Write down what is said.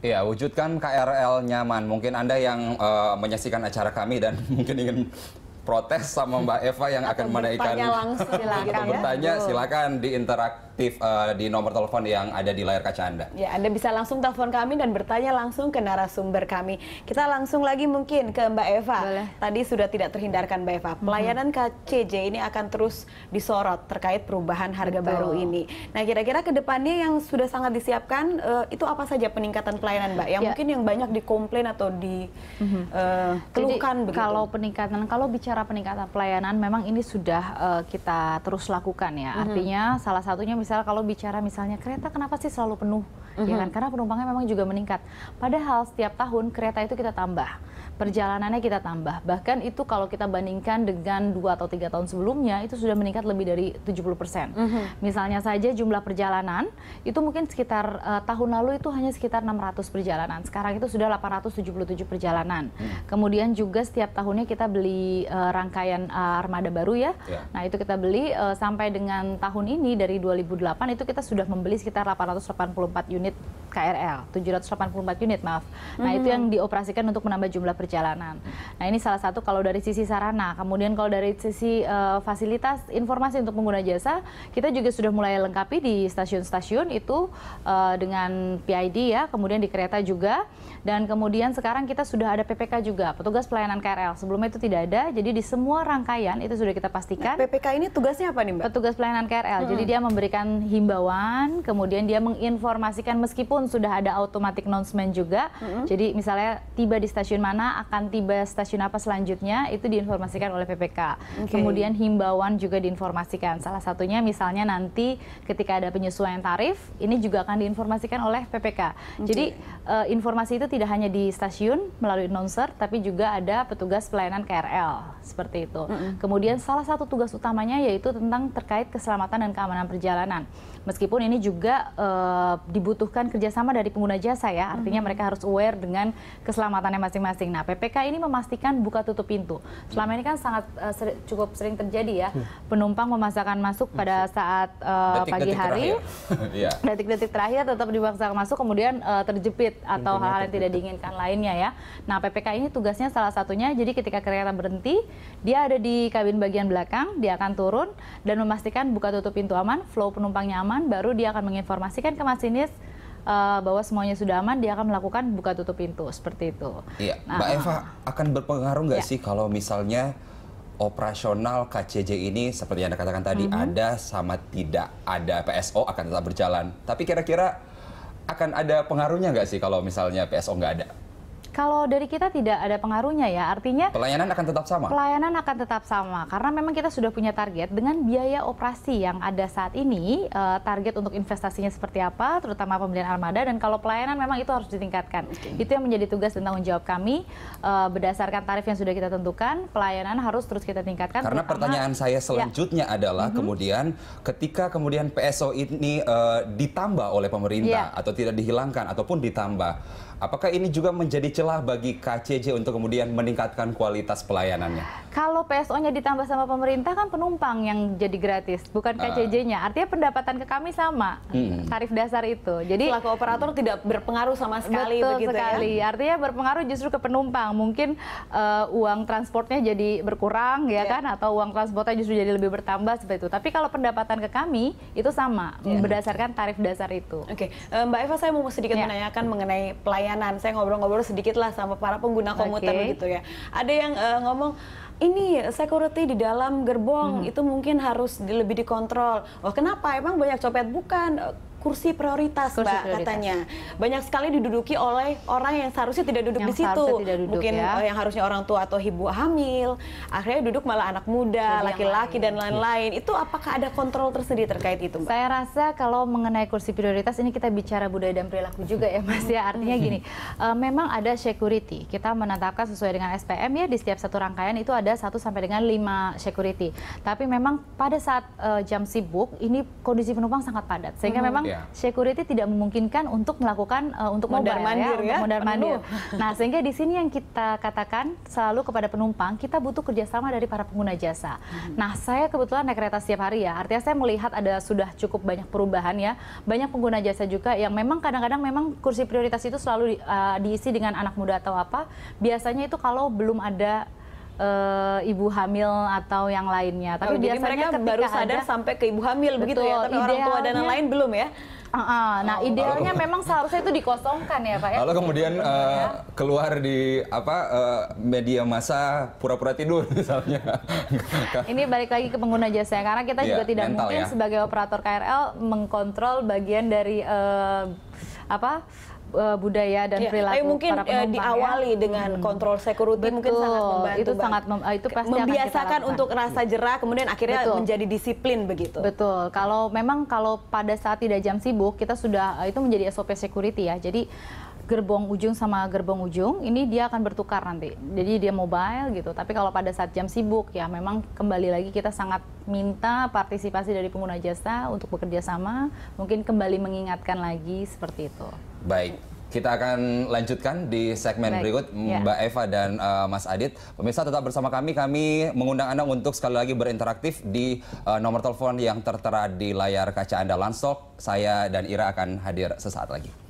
Iya, wujudkan KRL nyaman. Mungkin Anda yang uh, menyaksikan acara kami dan mungkin ingin protes sama Mbak Eva yang akan menaikkan atau bertanya, ya. silakan diinterak aktif uh, di nomor telepon yang ada di layar kaca Anda. Ya, Anda bisa langsung telepon kami dan bertanya langsung ke narasumber kami. Kita langsung lagi mungkin ke Mbak Eva. Boleh. Tadi sudah tidak terhindarkan Mbak Eva. Mhm. Pelayanan KCJ ini akan terus disorot terkait perubahan harga Betul. baru ini. Nah, kira-kira ke depannya yang sudah sangat disiapkan uh, itu apa saja peningkatan pelayanan, Mbak? Yang ya. mungkin yang banyak dikomplain atau di mm uh, begitu. kalau peningkatan kalau bicara peningkatan pelayanan memang ini sudah uh, kita terus lakukan ya. mm Artinya salah satunya misalnya misalnya kalau bicara misalnya kereta kenapa sih selalu penuh, mm -hmm. ya kan? Mm-hmm. Karena penumpangnya memang juga meningkat. Padahal setiap tahun kereta itu kita tambah perjalanannya kita tambah. Bahkan itu kalau kita bandingkan dengan dua atau tiga tahun sebelumnya itu sudah meningkat lebih dari 70%. persen. Mm -hmm. Misalnya saja jumlah perjalanan itu mungkin sekitar uh, tahun lalu itu hanya sekitar 600 perjalanan. Sekarang itu sudah 877 perjalanan. Mm. Kemudian juga setiap tahunnya kita beli uh, rangkaian uh, armada baru ya. Yeah. Nah, itu kita beli uh, sampai dengan tahun ini dari 2008 itu kita sudah membeli sekitar 884 unit KRL 784 unit maaf. Nah, hmm. itu mm-hmm. yang dioperasikan untuk menambah jumlah perjalanan. Nah, ini salah satu kalau dari sisi sarana. Kemudian kalau dari sisi uh, fasilitas informasi untuk pengguna jasa, kita juga sudah mulai lengkapi di stasiun-stasiun itu uh, dengan PID ya, kemudian di kereta juga dan kemudian sekarang kita sudah ada PPK juga, petugas pelayanan KRL. Sebelumnya itu tidak ada. Jadi di semua rangkaian itu sudah kita pastikan. Nah, PPK ini tugasnya apa nih, Mbak? Petugas pelayanan KRL. Hmm. Jadi dia memberikan himbauan, kemudian dia menginformasikan meskipun pun sudah ada automatic announcement juga. Mm-hmm. Jadi misalnya tiba di stasiun mana akan tiba stasiun apa selanjutnya itu diinformasikan oleh PPK. Okay. Kemudian himbauan juga diinformasikan. Salah satunya misalnya nanti ketika ada penyesuaian tarif ini juga akan diinformasikan oleh PPK. Okay. Jadi uh, informasi itu tidak hanya di stasiun melalui announcer tapi juga ada petugas pelayanan KRL seperti itu. Mm-hmm. Kemudian salah satu tugas utamanya yaitu tentang terkait keselamatan dan keamanan perjalanan. Meskipun ini juga uh, dibutuhkan kerja kerjasama dari pengguna jasa ya, artinya -hmm. mereka harus aware dengan keselamatannya masing-masing. Nah, PPK ini memastikan buka tutup pintu. Selama ini kan sangat uh, seri, cukup sering terjadi ya, hmm. penumpang memaksakan masuk hmm. pada saat uh, eh, detik, pagi detik hari, iya. detik-detik terakhir. tetap dipaksakan masuk, kemudian uh, terjepit atau hal-hal yang tidak diinginkan lainnya ya. Nah, PPK ini tugasnya salah satunya, jadi ketika kereta berhenti, dia ada di kabin bagian belakang, dia akan turun dan memastikan buka tutup pintu aman, flow penumpang nyaman, baru dia akan menginformasikan ke masinis uh, bahwa semuanya sudah aman, dia akan melakukan buka tutup pintu seperti itu. Iya. Nah, Mbak eh. Eva akan berpengaruh nggak iya. sih kalau misalnya operasional KCJ ini seperti yang Anda katakan tadi mm -hmm. ada sama tidak ada PSO akan tetap berjalan. Tapi kira-kira akan ada pengaruhnya nggak sih kalau misalnya PSO nggak ada? Kalau dari kita tidak ada pengaruhnya ya, artinya pelayanan akan tetap sama. Pelayanan akan tetap sama karena memang kita sudah punya target dengan biaya operasi yang ada saat ini, uh, target untuk investasinya seperti apa, terutama pembelian armada dan kalau pelayanan memang itu harus ditingkatkan. Okay. Itu yang menjadi tugas dan tanggung jawab kami uh, berdasarkan tarif yang sudah kita tentukan, pelayanan harus terus kita tingkatkan. Karena terutama, pertanyaan saya ya. selanjutnya ya. adalah mm -hmm. kemudian ketika kemudian PSO ini uh, ditambah oleh pemerintah yeah. atau tidak dihilangkan ataupun ditambah, apakah ini juga menjadi celah bagi KCJ untuk kemudian meningkatkan kualitas pelayanannya? Kalau PSO-nya ditambah sama pemerintah kan penumpang yang jadi gratis, bukan ah. KCJ-nya. Artinya pendapatan ke kami sama, hmm. tarif dasar itu. Jadi selaku operator tidak berpengaruh sama sekali betul begitu ya. sekali. Ya? Artinya berpengaruh justru ke penumpang. Mungkin uh, uang transportnya jadi berkurang ya yeah. kan atau uang transportnya justru jadi lebih bertambah seperti itu. Tapi kalau pendapatan ke kami itu sama yeah. Ya. berdasarkan tarif dasar itu. Oke, okay. Eh, Mbak Eva saya mau sedikit yeah. menanyakan mengenai pelayanan. Saya ngobrol-ngobrol sedikit sedikit lah sama para pengguna komuter okay. gitu ya. Ada yang uh, ngomong ini security di dalam gerbong hmm. itu mungkin harus di, lebih dikontrol. Wah, oh, kenapa? Emang banyak copet bukan? kursi prioritas, kursi Mbak, prioritas. katanya. Banyak sekali diduduki oleh orang yang seharusnya tidak duduk yang di situ. Tidak duduk, Mungkin ya. Eh, yang harusnya orang tua atau ibu hamil, akhirnya duduk malah anak muda, laki-laki dan lain-lain. Itu apakah ada kontrol tersendiri terkait itu, Mbak? Saya rasa kalau mengenai kursi prioritas ini kita bicara budaya dan perilaku juga ya, Mas ya. Artinya gini, uh, memang ada security. Kita menetapkan sesuai dengan SPM ya di setiap satu rangkaian itu ada satu sampai dengan lima security. Tapi memang pada saat uh, jam sibuk ini kondisi penumpang sangat padat. Sehingga hmm, memang Iya. security tidak memungkinkan untuk melakukan uh, untuk modal ya, mandir, ya, ya, untuk mandir. Nah, sehingga di sini yang kita katakan selalu kepada penumpang, kita butuh kerjasama dari para pengguna jasa. Hmm. Nah, saya kebetulan naik kereta setiap hari ya. Artinya saya melihat ada sudah cukup banyak perubahan ya. Banyak pengguna jasa juga yang memang kadang-kadang memang kursi prioritas itu selalu uh, diisi dengan anak muda atau apa. Biasanya itu kalau belum ada uh, ibu hamil atau yang lainnya. Tapi oh, biasanya mereka ketika baru sadar ada, sampai ke ibu hamil begitu ya, tapi idealnya, orang tua dan yang lain belum ya. Uh, uh, nah, oh, idealnya lalu, memang seharusnya itu dikosongkan ya, Pak. Ya? Lalu kemudian uh, keluar di apa uh, media massa pura-pura tidur misalnya. Ini balik lagi ke pengguna jasa ya, karena kita ya, juga tidak mungkin ya. sebagai operator KRL mengkontrol bagian dari uh, apa uh, budaya dan ya. perilaku Tapi mungkin para eh, penumpang, ya. diawali ya. dengan hmm. kontrol security Betul. mungkin sangat membantu. Itu sangat mem eh, itu pasti membiasakan untuk rasa jerah kemudian akhirnya Betul. menjadi disiplin begitu. Betul. Kalau memang kalau pada saat tidak jam sibuk kita sudah itu menjadi SOP security ya. Jadi gerbong ujung sama gerbong ujung ini dia akan bertukar nanti jadi dia mobile gitu tapi kalau pada saat jam sibuk ya memang kembali lagi kita sangat minta partisipasi dari pengguna jasa untuk bekerja sama mungkin kembali mengingatkan lagi seperti itu Baik. Kita akan lanjutkan di segmen Baik. berikut ya. Mbak Eva dan uh, Mas Adit. Pemirsa tetap bersama kami. Kami mengundang Anda untuk sekali lagi berinteraktif di uh, nomor telepon yang tertera di layar kaca Anda langsung Saya dan Ira akan hadir sesaat lagi.